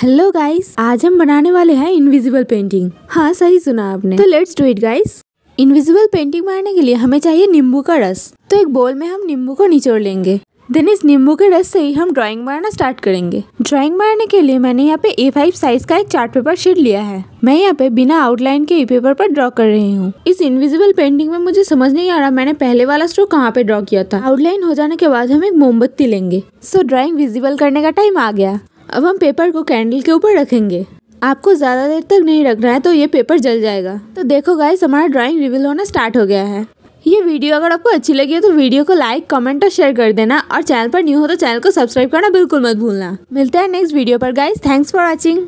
hello guys आज हम बनाने वाले हैं इनविजिबल पेंटिंग हाँ सही सुना आपने तो let's do it guys invisible painting बनाने के लिए हमें चाहिए नींबू का रस तो एक बोल में हम नींबू को निचोड़ लेंगे देन इस नींबू के रस से ही हम ड्राइंग बनाना स्टार्ट करेंगे ड्राइंग बनाने के लिए मैंने यहाँ पे ए फाइव साइज का एक चार्ट पेपर शीट लिया है मैं यहाँ पे बिना आउटलाइन के ई e पेपर पर ड्रॉ कर रही हूँ इस इनविजिबल पेंटिंग में मुझे समझ नहीं आ रहा मैंने पहले वाला स्ट्रोक कहाँ पे ड्रॉ किया था आउटलाइन हो जाने के बाद हम एक मोमबत्ती लेंगे सो ड्राइंग विजिबल करने का टाइम आ गया अब हम पेपर को कैंडल के ऊपर रखेंगे आपको ज़्यादा देर तक नहीं रखना है तो ये पेपर जल जाएगा तो देखो गाइस हमारा ड्राइंग रिवील होना स्टार्ट हो गया है ये वीडियो अगर आपको अच्छी लगी है तो वीडियो को लाइक कमेंट और शेयर कर देना और चैनल पर न्यू हो तो चैनल को सब्सक्राइब करना बिल्कुल मत भूलना मिलते हैं नेक्स्ट वीडियो पर गाइस थैंक्स फॉर वॉचिंग